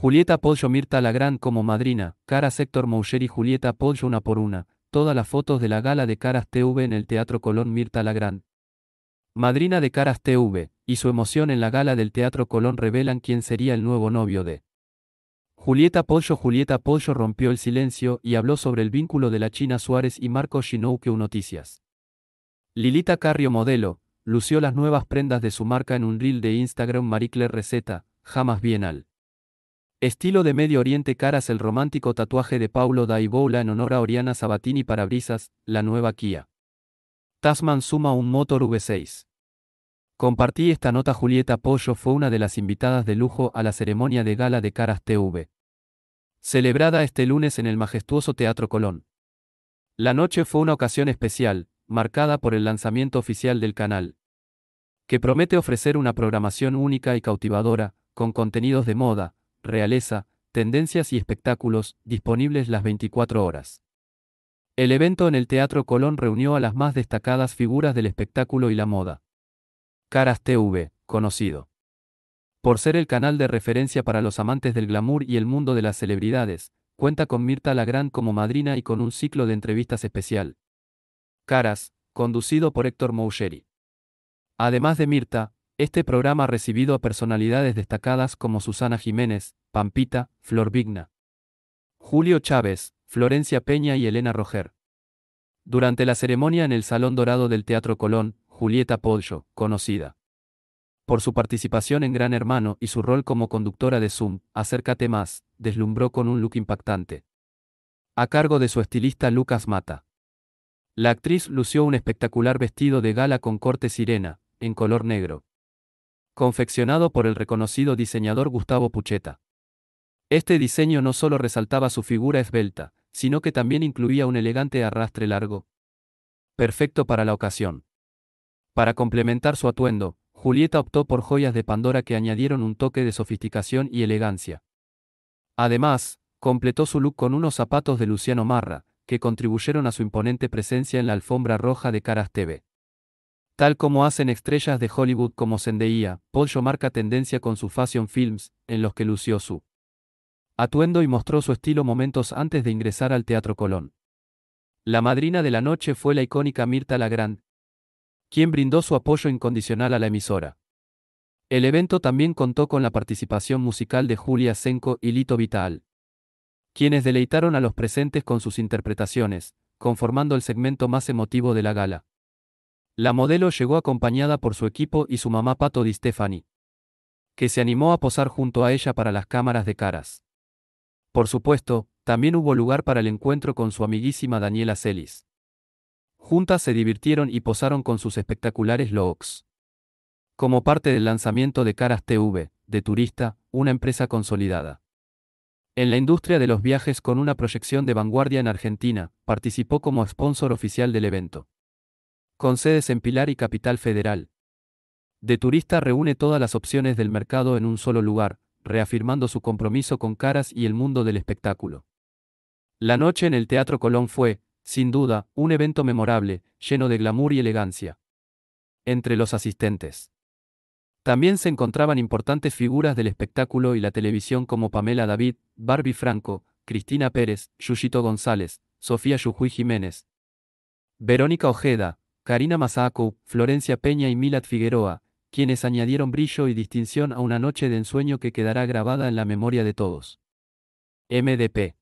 Julieta Pollo Mirta Lagrand como madrina, Caras Héctor Moucher y Julieta Pollo una por una, todas las fotos de la gala de Caras TV en el Teatro Colón Mirta Lagrand. Madrina de Caras TV, y su emoción en la gala del Teatro Colón revelan quién sería el nuevo novio de. Julieta Pollo Julieta Pollo rompió el silencio y habló sobre el vínculo de la China Suárez y Marco Shinouke Noticias. Lilita Carrio Modelo, lució las nuevas prendas de su marca en un reel de Instagram Maricler Receta, jamás bienal. Estilo de Medio Oriente Caras El romántico tatuaje de Paulo Daibola en honor a Oriana Sabatini Parabrisas, la nueva Kia. Tasman suma un motor V6. Compartí esta nota Julieta Pollo fue una de las invitadas de lujo a la ceremonia de gala de Caras TV. Celebrada este lunes en el majestuoso Teatro Colón. La noche fue una ocasión especial, marcada por el lanzamiento oficial del canal, que promete ofrecer una programación única y cautivadora, con contenidos de moda, realeza, tendencias y espectáculos, disponibles las 24 horas. El evento en el Teatro Colón reunió a las más destacadas figuras del espectáculo y la moda. Caras TV, conocido por ser el canal de referencia para los amantes del glamour y el mundo de las celebridades, cuenta con Mirta Lagrán como madrina y con un ciclo de entrevistas especial. Caras, conducido por Héctor Moucheri. Además de Mirta, este programa ha recibido a personalidades destacadas como Susana Jiménez, Pampita, Flor Vigna, Julio Chávez, Florencia Peña y Elena Roger. Durante la ceremonia en el Salón Dorado del Teatro Colón, Julieta Pollo, conocida por su participación en Gran Hermano y su rol como conductora de Zoom, Acércate más, deslumbró con un look impactante. A cargo de su estilista Lucas Mata. La actriz lució un espectacular vestido de gala con corte sirena, en color negro, confeccionado por el reconocido diseñador Gustavo Pucheta. Este diseño no solo resaltaba su figura esbelta, sino que también incluía un elegante arrastre largo. Perfecto para la ocasión. Para complementar su atuendo, Julieta optó por joyas de Pandora que añadieron un toque de sofisticación y elegancia. Además, completó su look con unos zapatos de Luciano Marra, que contribuyeron a su imponente presencia en la alfombra roja de Caras TV. Tal como hacen estrellas de Hollywood como Zendaya, Pollo marca tendencia con sus fashion films, en los que lució su atuendo y mostró su estilo momentos antes de ingresar al Teatro Colón. La madrina de la noche fue la icónica Mirta Lagrand, quien brindó su apoyo incondicional a la emisora. El evento también contó con la participación musical de Julia Senko y Lito Vital, quienes deleitaron a los presentes con sus interpretaciones, conformando el segmento más emotivo de la gala. La modelo llegó acompañada por su equipo y su mamá Pato Di Stefani, que se animó a posar junto a ella para las cámaras de caras. Por supuesto, también hubo lugar para el encuentro con su amiguísima Daniela Celis. Juntas se divirtieron y posaron con sus espectaculares looks. Como parte del lanzamiento de Caras TV, de Turista, una empresa consolidada. En la industria de los viajes con una proyección de vanguardia en Argentina, participó como sponsor oficial del evento con sedes en Pilar y Capital Federal. De Turista reúne todas las opciones del mercado en un solo lugar, reafirmando su compromiso con Caras y el mundo del espectáculo. La noche en el Teatro Colón fue, sin duda, un evento memorable, lleno de glamour y elegancia. Entre los asistentes. También se encontraban importantes figuras del espectáculo y la televisión como Pamela David, Barbie Franco, Cristina Pérez, Yuyito González, Sofía Yujuy Jiménez, Verónica Ojeda, Karina Masako, Florencia Peña y Milat Figueroa, quienes añadieron brillo y distinción a una noche de ensueño que quedará grabada en la memoria de todos. MDP